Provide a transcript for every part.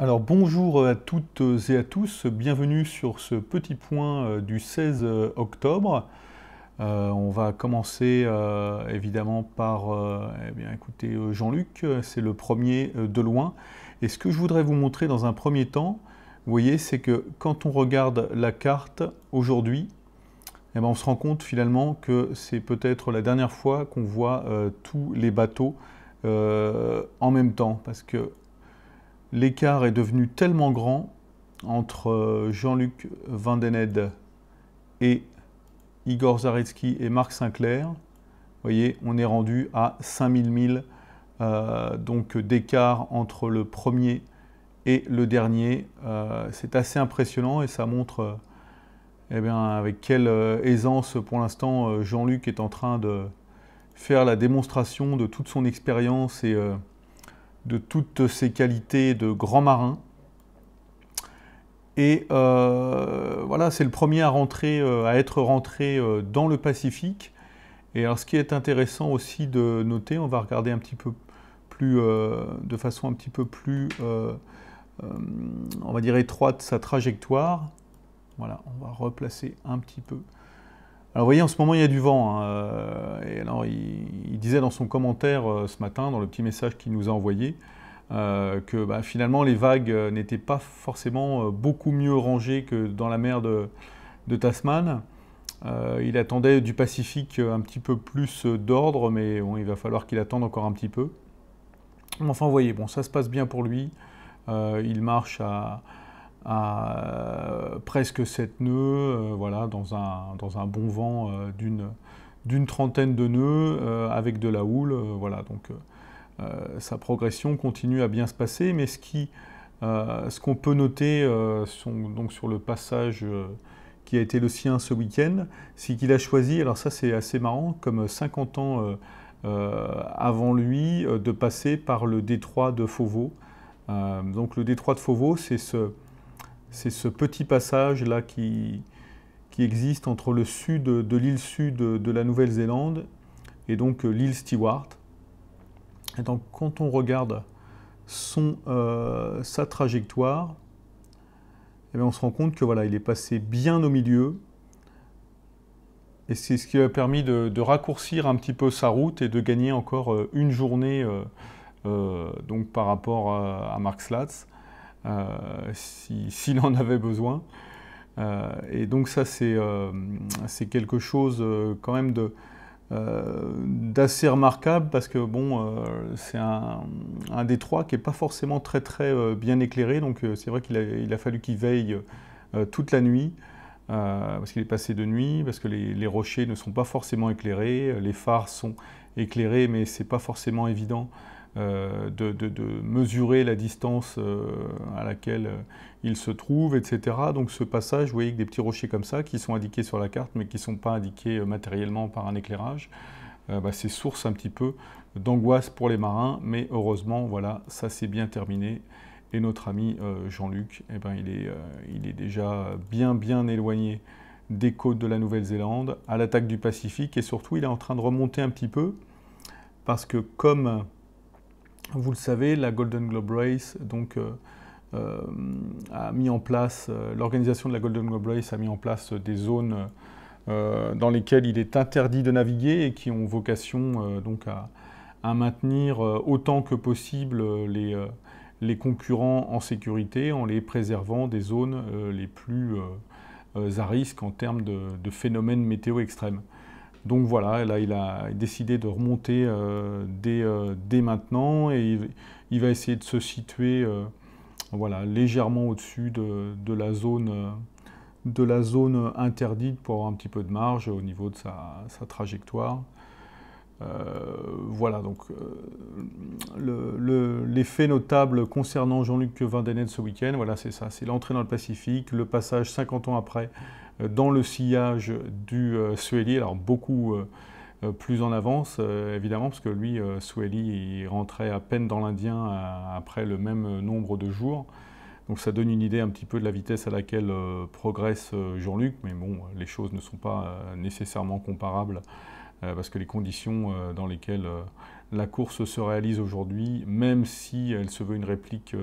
Alors bonjour à toutes et à tous, bienvenue sur ce petit point euh, du 16 euh, octobre. Euh, on va commencer évidemment par eh Jean-Luc, c'est le premier de loin. Et ce que je voudrais vous montrer dans un premier temps, vous voyez, c'est que quand on regarde la carte aujourd'hui, eh ben, on se rend compte finalement que c'est peut-être la dernière fois qu'on voit tous les bateaux en même temps. Parce que l'écart est devenu tellement grand entre euh, Jean-Luc Vandened et Igor Zaretsky et Marc Sinclair. Vous voyez, on est rendu à 5000 milles euh, donc d'écart entre le premier et le dernier. Euh, c'est assez impressionnant et ça montre eh bien, avec quelle aisance pour l'instant Jean-Luc est en train de faire la démonstration de toute son expérience et de toutes ses qualités de grand marin. Et euh, voilà, c'est le premier à, rentrer, euh, à être rentré euh, dans le Pacifique. Et alors, ce qui est intéressant aussi de noter, on va regarder un petit peu plus, de façon un petit peu plus, on va dire étroite, sa trajectoire. Voilà, on va replacer un petit peu alors vous voyez, en ce moment, il y a du vent. Hein, euh, et alors, il, disait dans son commentaire euh, ce matin, dans le petit message qu'il nous a envoyé, euh, que bah, finalement, les vagues n'étaient pas forcément beaucoup mieux rangées que dans la mer de, Tasman. il attendait du Pacifique un petit peu plus d'ordre, mais il va falloir qu'il attende encore un petit peu. Enfin, vous voyez, bon, ça se passe bien pour lui. il marche à, à euh, presque 7 nœuds, euh, voilà, dans un, bon vent euh, d'une trentaine de nœuds avec de la houle. voilà, donc sa progression continue à bien se passer. Mais ce qu'on peut noter donc sur le passage qui a été le sien ce week-end, c'est qu'il a choisi. Alors ça, c'est assez marrant, comme 50 ans avant lui, de passer par le détroit de fauveau. donc le détroit de Fauveau c'est ce c'est ce petit passage-là qui, existe entre le sud de l'île sud de la Nouvelle-Zélande et donc euh, l'île Stewart. Et donc quand on regarde son, euh, sa trajectoire, eh on se rend compte que voilà, il est passé bien au milieu. Et c'est ce qui a permis de, raccourcir un petit peu sa route et de gagner encore euh, une journée donc par rapport à, à Mark Slatz. Euh, s'il en avait besoin. Euh, et donc ça, c'est euh, quelque chose quand même d'assez remarquable parce que bon, c'est un, un des qui n'est pas forcément très très bien éclairé, donc c'est vrai qu'il a, il a, fallu qu'il veille toute la nuit. parce qu'il est passé de nuit, parce que les, les, rochers ne sont pas forcément éclairés, les phares sont éclairés, mais c'est pas forcément évident euh, de, de, mesurer la distance euh, à laquelle euh, il se trouve, etc. Donc ce passage, vous voyez que des petits rochers comme ça, qui sont indiqués sur la carte, mais qui ne sont pas indiqués matériellement par un éclairage, bah, c'est source un petit peu d'angoisse pour les marins, mais heureusement, voilà, ça s'est bien terminé. Et notre ami Jean-Luc, et eh ben, il, est, il est déjà bien bien éloigné des côtes de la Nouvelle-Zélande, à l'attaque du Pacifique, et surtout il est en train de remonter un petit peu, parce que comme vous le savez, la Golden Globe Race, euh, euh, a mis en place, euh, l'organisation de la Golden Globe Race a mis en place des zones dans lesquelles il est interdit de naviguer et qui ont vocation donc à, maintenir autant que possible les, concurrents en sécurité en les préservant des zones les plus à risque en termes de phénomènes météo extrêmes. Donc voilà, là il a décidé de remonter euh, euh, dès, maintenant et il, va essayer de se situer euh, légèrement au-dessus de, de, la zone, interdite pour avoir un petit peu de marge au niveau de sa trajectoire. Euh, voilà, donc euh, l'effet notable concernant Jean-Luc Vindenet ce week-end, voilà, c'est ça, c'est l'entrée dans le Pacifique, le passage 50 ans après euh, dans le sillage du Sueli, alors beaucoup plus en avance, évidemment, parce que lui, Sueli, il rentrait à peine dans l'Indien après le même nombre de jours. Donc ça donne une idée un petit peu de la vitesse à laquelle progresse Jean-Luc, mais bon, les choses ne sont pas nécessairement comparables euh, parce que les conditions euh, dans lesquelles euh, la course se réalise aujourd'hui, même si elle se veut une réplique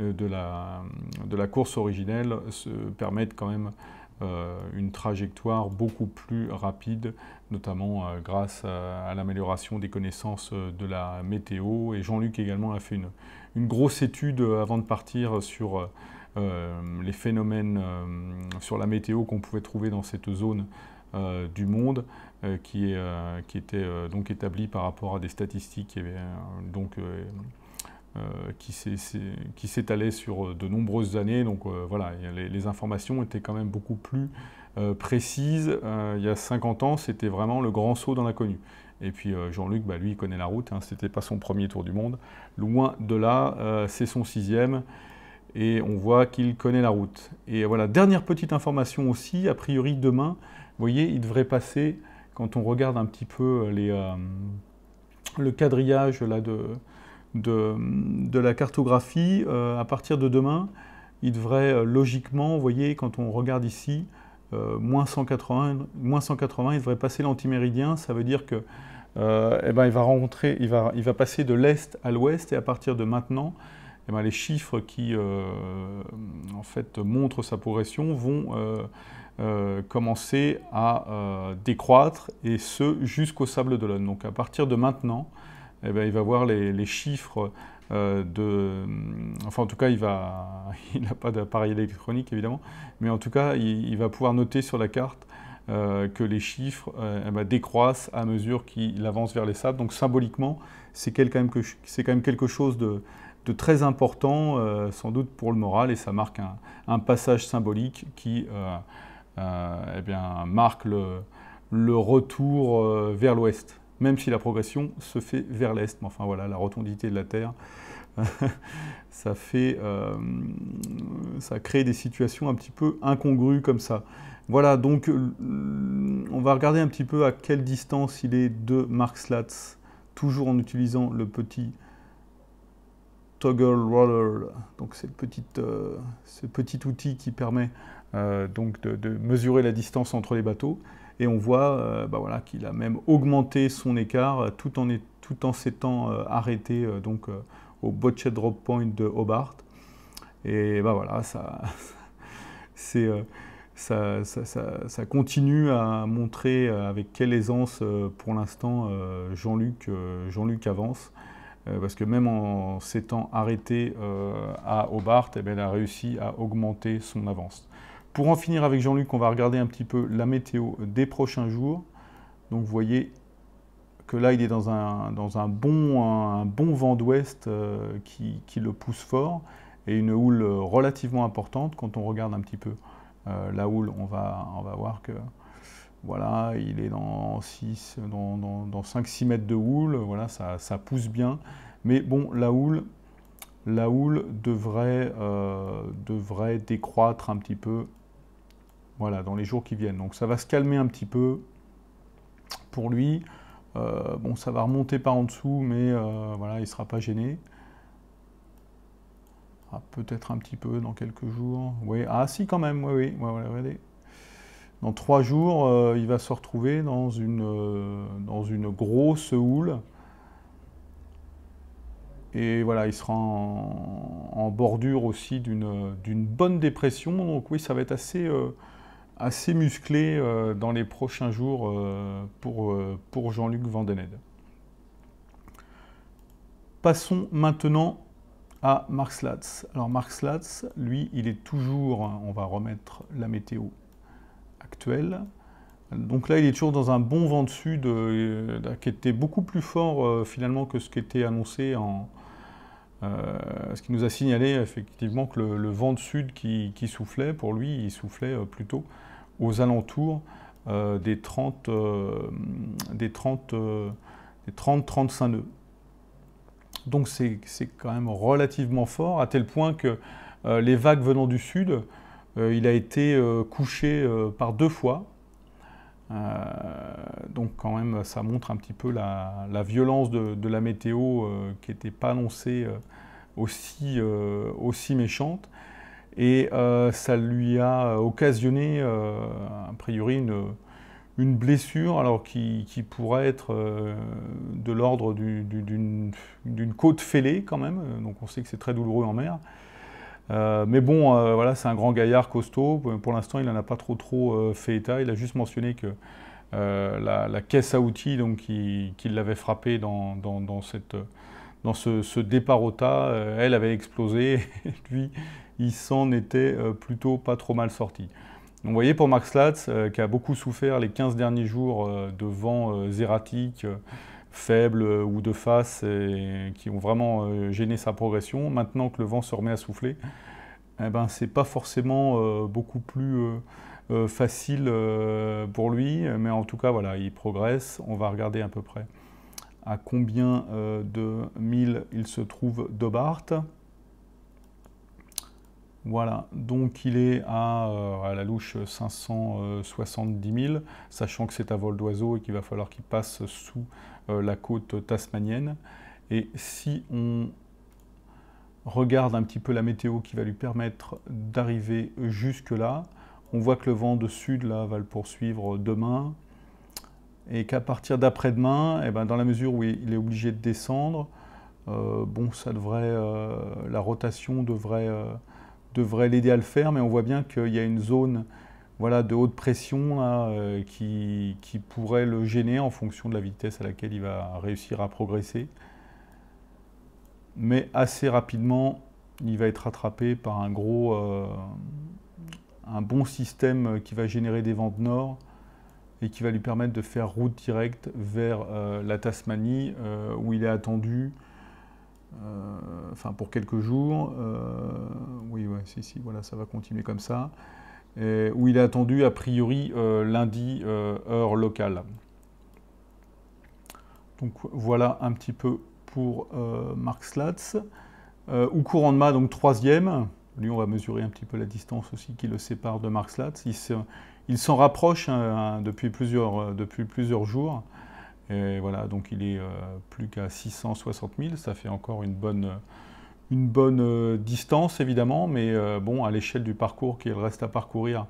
de, la, course originelle, permettent quand même une trajectoire beaucoup plus rapide, notamment grâce à, l'amélioration des connaissances de la météo. Et Jean-Luc également a fait une, grosse étude avant de partir sur... les phénomènes sur la météo qu'on pouvait trouver dans cette zone euh, du monde euh, euh, qui, était donc établi par rapport à des statistiques donc, qui s'étalaient sur de nombreuses années. Donc voilà, les, informations étaient quand même beaucoup plus précises. il y a 50 ans, c'était vraiment le grand saut dans l'inconnu. Et puis Jean-Luc, bah, lui, il connaît la route. Hein. Ce n'était pas son premier tour du monde. Loin de là, c'est son sixième. Et on voit qu'il connaît la route. Et voilà, dernière petite information aussi. A priori, demain, vous voyez, il devrait passer, quand on regarde un petit peu euh, le quadrillage de, de, la cartographie, euh, à partir de demain, il devrait euh, logiquement, vous voyez, quand on regarde ici, moins, 180, 180, il devrait passer l'antiméridien, ça veut dire que eh ben, il va rentrer, il va, il va passer de l'est à l'ouest et à partir de maintenant, eh ben, les chiffres qui en fait montrent sa progression vont euh, commencer à euh, décroître, et ce jusqu'au sable de l'One. Donc à partir de maintenant, eh ben, il va voir les, chiffres euh, de... Mm, enfin, en tout cas, il n'a il pas d'appareil électronique, évidemment, mais en tout cas, il, va pouvoir noter sur la carte que les chiffres eh ben, décroissent à mesure qu'il avance vers les sables. Donc symboliquement, c'est quand, même quelque chose de, très important, sans doute pour le moral, et ça marque un passage symbolique qui euh, eh bien, marque le, retour euh, vers l'ouest, même si la progression se fait vers l'est. Mais enfin voilà, la rotondité de la Terre, ça fait, euh, ça crée des situations un petit peu incongrues comme ça. Voilà, donc on va regarder un petit peu à quelle distance il est de Mark Slats, toujours en utilisant le petit toggle roller, donc c'est le petit outil qui permet euh, donc de, mesurer la distance entre les bateaux. Et on voit euh, bah voilà, qu'il a même augmenté son écart euh, tout en, tout en s'étant arrêté donc, au Botched Drop Point de Hobart. Et bah voilà, ça, c'est, ça, continue à montrer avec quelle aisance pour l'instant Jean-Luc, Jean-Luc avance parce que même en s'étant arrêté à Hobart, eh ben, il a réussi à augmenter son avance. Pour en finir avec Jean-Luc, on va regarder un petit peu la météo des prochains jours. Donc vous voyez que là, il est dans un, dans un, bon, un, bon vent d'ouest euh, qui, le pousse fort et une houle relativement importante. Quand on regarde un petit peu euh, la houle, on va, on va voir que voilà, il est dans 6, dans, 5-6 mètres de houle, voilà, ça, pousse bien. Mais bon, la houle, la houle devrait, euh, devrait décroître un petit peu voilà, dans les jours qui viennent. Donc ça va se calmer un petit peu pour lui. Euh, bon, ça va remonter par en dessous, mais euh, voilà, il ne sera pas gêné. Ah, peut-être un petit peu dans quelques jours. Oui, ah si quand même, oui, oui, regardez. Dans trois jours, euh, il va se retrouver dans une, dans une grosse houle. Et voilà, il sera en, en bordure aussi d'une bonne dépression. Donc oui, ça va être assez assez musclé euh, dans les prochains jours euh, pour, euh, pour Jean-Luc Vandened. Passons maintenant à Marx Latz. Alors Marx Latz lui, il est toujours, hein, on va remettre la météo actuelle. Donc là, il est toujours dans un bon vent de sud qui était beaucoup plus fort finalement que ce qui était annoncé en... ce qui nous a signalé effectivement que le, vent de sud qui, soufflait, pour lui, il soufflait plutôt aux alentours euh, des 30, euh, des 30, euh, des 30, 35 nœuds. Donc c'est quand même relativement fort, à tel point que les vagues venant du sud, il a été couché par deux fois. donc quand même, ça montre un petit peu la, violence de, la météo qui n'était pas annoncée aussi, aussi méchante et euh, ça lui a euh, occasionné, euh, a priori, une, une blessure alors qui, qui pourrait être de l'ordre d'une côte fêlée quand même, donc on sait que c'est très douloureux en mer. mais bon, voilà, c'est un grand gaillard costaud. Pour l'instant, il n'en a pas trop trop fait état. Il a juste mentionné que la, la, caisse à outils donc, qui, qui l'avait frappé dans, dans, dans cette dans ce, départ au tas, euh, elle avait explosé, et lui, il s'en était euh, plutôt pas trop mal sorti. vous voyez, pour Max Slatz, euh, qui a beaucoup souffert les 15 derniers jours de vents erratiques, faibles ou de face, qui ont vraiment gêné sa progression, maintenant que le vent se remet à souffler, ce eh ben, c'est pas forcément beaucoup plus facile pour lui, mais en tout cas, voilà, il progresse, on va regarder à peu près à combien euh, de milles il se trouve Dobart Voilà, donc il est à, euh, la louche 570 000, sachant que c'est à vol d'oiseau et qu'il va falloir qu'il passe sous euh, la côte tasmanienne. Et si on regarde un petit peu la météo qui va lui permettre d'arriver jusque-là, on voit que le vent de sud là, va le poursuivre demain, et qu'à partir d'après-demain, eh ben, dans la mesure où il est obligé de descendre, euh, bon, ça devrait, euh, la rotation devrait, euh, devrait l'aider à le faire, mais on voit bien qu'il y a une zone voilà, de haute pression qui, pourrait le gêner en fonction de la vitesse à laquelle il va réussir à progresser. Mais assez rapidement, il va être rattrapé par un gros, un bon système qui va générer des vents de nord et qui va lui permettre de faire route directe vers euh, la Tasmanie euh, où il est attendu euh, enfin pour quelques jours. oui, oui, si, si, voilà, ça va continuer comme ça. où il est attendu a priori lundi heure locale. Donc voilà un petit peu pour Mark Slatz. ou courant de donc troisième. Lui, on va mesurer un petit peu la distance aussi qui le sépare de Mark Slatz il s'en rapproche hein, hein, depuis, plusieurs, euh, depuis plusieurs jours. Et voilà, donc il est euh, plus qu'à 660 000, ça fait encore une bonne, euh, une bonne distance évidemment, mais bon, à l'échelle du parcours qu'il reste à parcourir,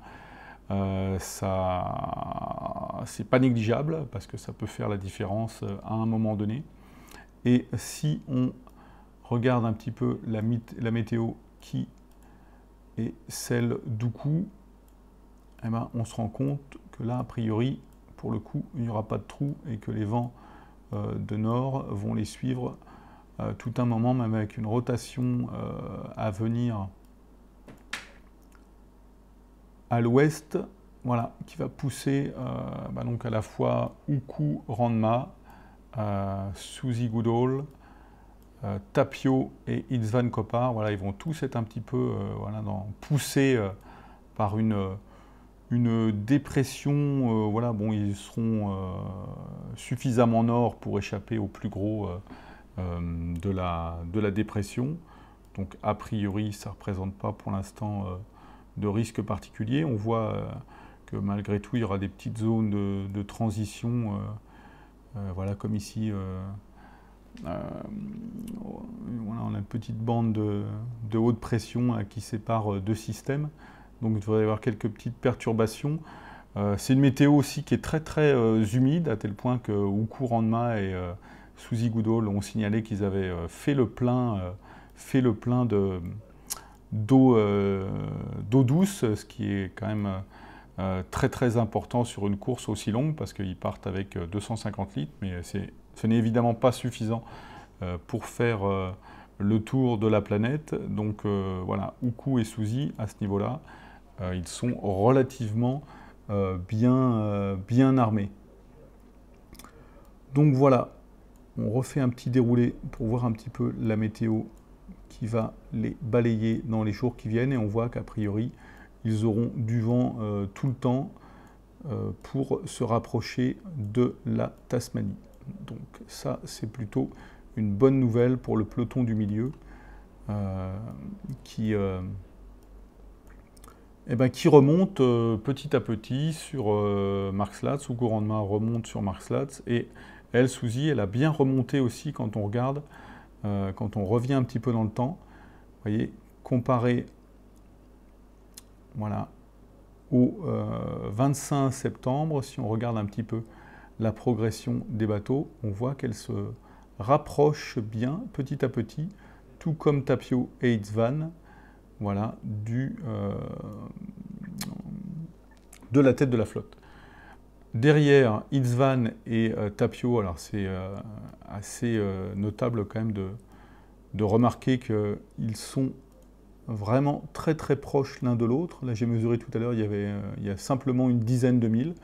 ça, c'est pas négligeable parce que ça peut faire la différence à un moment donné. Et si on regarde un petit peu la, la météo qui est celle d'Oukou, eh ben, on se rend compte que là, a priori, pour le coup, il n'y aura pas de trou et que les vents euh, de nord vont les suivre euh, tout un moment, même avec une rotation euh, à venir à l'ouest, voilà, qui va pousser bah, donc à la fois Uku Randma, Suzy Goodall, Tapio et Itzvan Kopar. Voilà, ils vont tous être un petit peu poussés par une une dépression, euh, voilà, bon, ils seront euh, suffisamment nord pour échapper au plus gros euh, de, la, de la dépression. Donc a priori, ça ne représente pas pour l'instant de risque particulier. On voit que malgré tout, il y aura des petites zones de, transition, voilà, comme ici. on a une petite bande de, haute pression qui sépare deux systèmes donc il devrait y avoir quelques petites perturbations. Euh, c'est une météo aussi qui est très très euh, humide, à tel point que Oukou Ranma et euh, Suzy ont signalé qu'ils avaient fait le plein, de, d'eau, douce, ce qui est quand même très très important sur une course aussi longue, parce qu'ils partent avec 250 litres, mais ce n'est évidemment pas suffisant pour faire le tour de la planète. Donc voilà, Uku et Suzy, à ce niveau-là, euh, ils sont relativement euh, bien, euh, bien armés. Donc voilà, on refait un petit déroulé pour voir un petit peu la météo qui va les balayer dans les jours qui viennent et on voit qu'a priori ils auront du vent tout le temps pour se rapprocher de la Tasmanie. Donc ça c'est plutôt une bonne nouvelle pour le peloton du milieu qui eh ben, qui remonte euh, petit à petit sur euh, Marx Latz, ou Gourandma remonte sur Marx Latz, et elle, Suzy, elle a bien remonté aussi quand on regarde, euh, quand on revient un petit peu dans le temps, vous voyez, comparé voilà, au 25 septembre, si on regarde un petit peu la progression des bateaux, on voit qu'elle se rapproche bien petit à petit, tout comme Tapio et voilà, du, euh, de la tête de la flotte. Derrière, Itzvan et euh, Tapio, alors c'est euh, assez notable quand même de, de remarquer qu'ils sont vraiment très très proches l'un de l'autre. Là j'ai mesuré tout à l'heure, il, y avait, il y a simplement une dizaine de milles.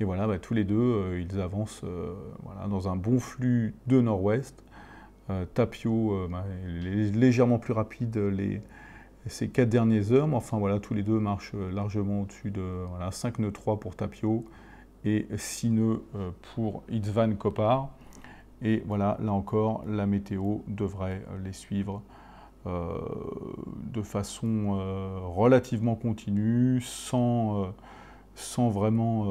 Et voilà, bah, tous les deux, ils avancent voilà, dans un bon flux de nord-ouest. Tapio bah, légèrement plus rapide, les, ces quatre derniers heures, enfin voilà, tous les deux marchent euh, largement au-dessus de voilà, 5 nœuds 3 pour Tapio et 6 nœuds euh, pour Itzvan Kopar. Et voilà, là encore, la météo devrait euh, les suivre de façon relativement continue, sans, sans vraiment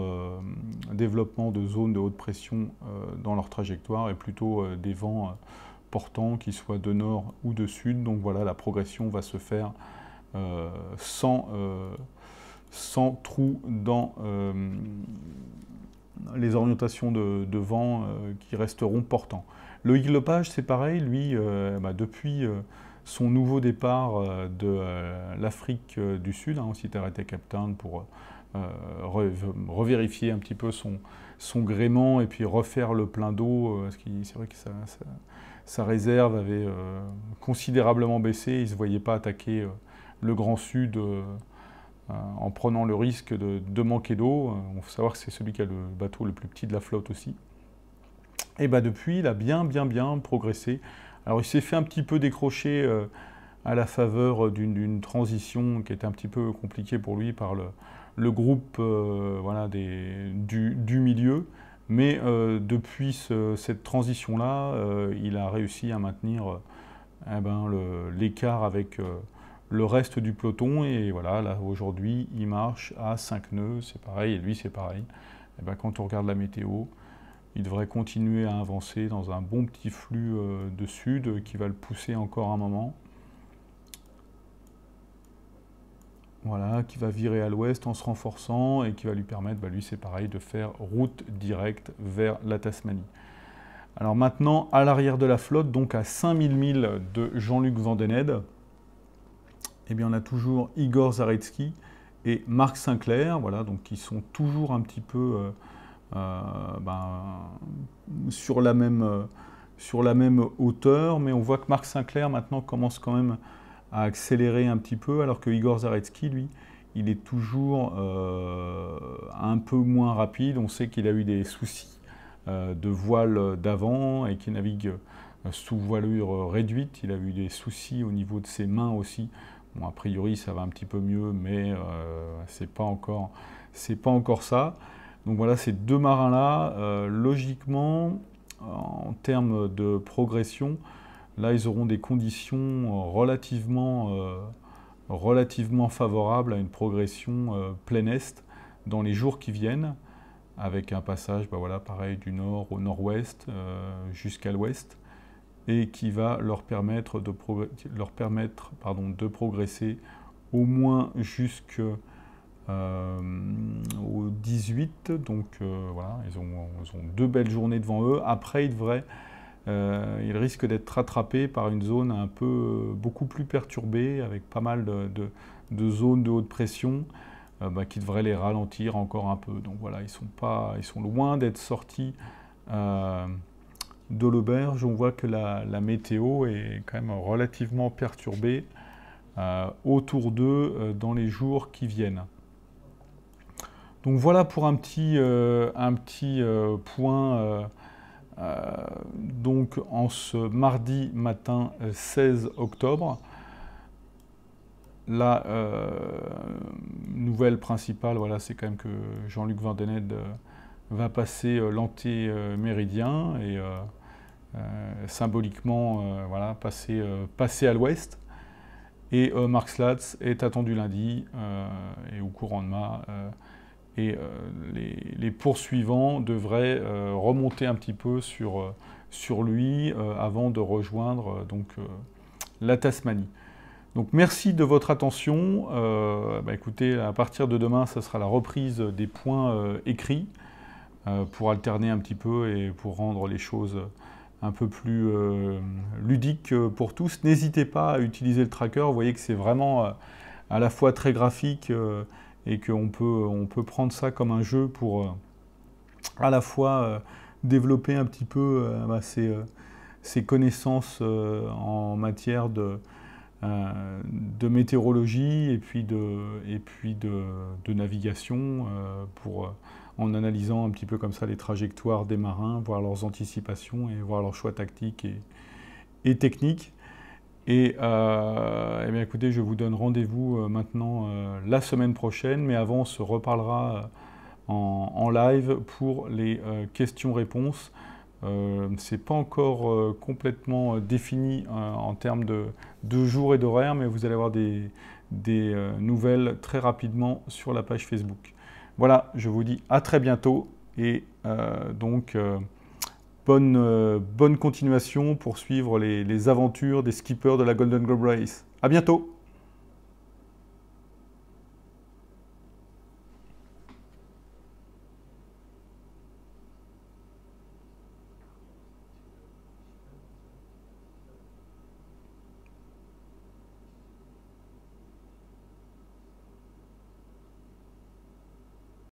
développement de zones de haute pression dans leur trajectoire, et plutôt des vents portant, qu'il soit de nord ou de sud. Donc voilà, la progression va se faire euh, sans, euh, sans, trou dans euh, les orientations de, vent qui resteront portants. Le Higlopage c'est pareil, lui, bah, depuis son nouveau départ de l'Afrique du Sud, hein, on s'est arrêté captain pour revérifier un petit peu son, son gréement et puis refaire le plein d'eau, parce que c'est vrai que ça, ça sa réserve avait euh, considérablement baissé, il ne se voyait pas attaquer euh, le Grand Sud euh, en prenant le risque de, manquer d'eau. On faut savoir que c'est celui qui a le bateau le plus petit de la flotte aussi. Et bah depuis, il a bien, bien, bien progressé. Alors il s'est fait un petit peu décrocher à la faveur d'une transition qui était un petit peu compliquée pour lui par le, groupe voilà, du, milieu. Mais euh, depuis cette transition-là, euh, il a réussi à maintenir euh, eh ben, l'écart avec le reste du peloton. Et voilà, là aujourd'hui, il marche à 5 nœuds, c'est pareil, et lui c'est pareil. Eh ben, quand on regarde la météo, il devrait continuer à avancer dans un bon petit flux de sud qui va le pousser encore un moment. voilà, qui va virer à l'ouest en se renforçant et qui va lui permettre, bah, lui c'est pareil, de faire route directe vers la Tasmanie. Alors maintenant, à l'arrière de la flotte, donc à 5000 milles de Jean-Luc Vandened, eh bien on a toujours Igor Zaretsky et Marc Sinclair, voilà, donc qui sont toujours un petit peu euh, euh, ben, sur, la même, euh, sur la même hauteur, mais on voit que Marc Sinclair maintenant commence quand même a accéléré un petit peu, alors que Igor Zaretsky, lui, il est toujours euh, un peu moins rapide. On sait qu'il a eu des soucis euh, de voile d'avant et qu'il navigue euh, sous voilure réduite. Il a eu des soucis au niveau de ses mains aussi. Bon, a priori, ça va un petit peu mieux, mais c'est pas encore, c'est pas encore ça. Donc voilà, ces deux marins-là, logiquement, en termes de progression, Là, ils auront des conditions euh, relativement, euh, relativement favorables à une progression euh, plein est dans les jours qui viennent, avec un passage, bah voilà, pareil, du nord au nord-ouest jusqu'à l'ouest, et qui va leur permettre de, leur permettre, pardon, de progresser au moins jusqu'au 18. Donc voilà, ils ont, ils ont, deux belles journées devant eux. Après, ils devraient euh, il risque d'être rattrapé par une zone un peu euh, beaucoup plus perturbée, avec pas mal de, zones de haute pression. Euh, bah, qui devraient les ralentir encore un peu. Donc voilà, ils sont, pas, ils sont loin d'être sortis de l'auberge. On voit que la, météo est quand même relativement perturbée autour d'eux dans les jours qui viennent. Donc voilà pour un petit point euh, donc en ce mardi matin 16 euh, octobre, la euh, nouvelle principale, voilà, c'est quand même que Jean-Luc Vandened va passer l'anté-méridien et symboliquement voilà, passer, passer à l'ouest. Et Mark Slatz est attendu lundi et au courant de mars et euh, les, poursuivants devraient euh, remonter un petit peu sur, euh, sur lui avant de rejoindre donc, la Tasmanie. Donc merci de votre attention. Bah, écoutez, à partir de demain, ce sera la reprise des points écrits pour alterner un petit peu et pour rendre les choses un peu plus ludiques pour tous. N'hésitez pas à utiliser le tracker. Vous voyez que c'est vraiment à la fois très graphique et qu'on peut, on peut prendre ça comme un jeu pour euh, à la fois euh, développer un petit peu euh, bah, ses, connaissances en matière de, météorologie et puis de, et puis de, navigation pour, en analysant un petit peu comme ça les trajectoires des marins, voir leurs anticipations et voir leurs choix tactiques et techniques. Et, euh, eh bien, écoutez, je vous donne rendez-vous euh, maintenant euh, la semaine prochaine, mais avant, on se reparlera en, live pour les questions-réponses. Ce c'est pas encore complètement défini en termes de, de jours et d'horaires, mais vous allez avoir des, des nouvelles très rapidement sur la page Facebook. Voilà, je vous dis à très bientôt et donc bonne, euh, bonne continuation pour suivre les, les aventures des skippers de la Golden Globe Race. À bientôt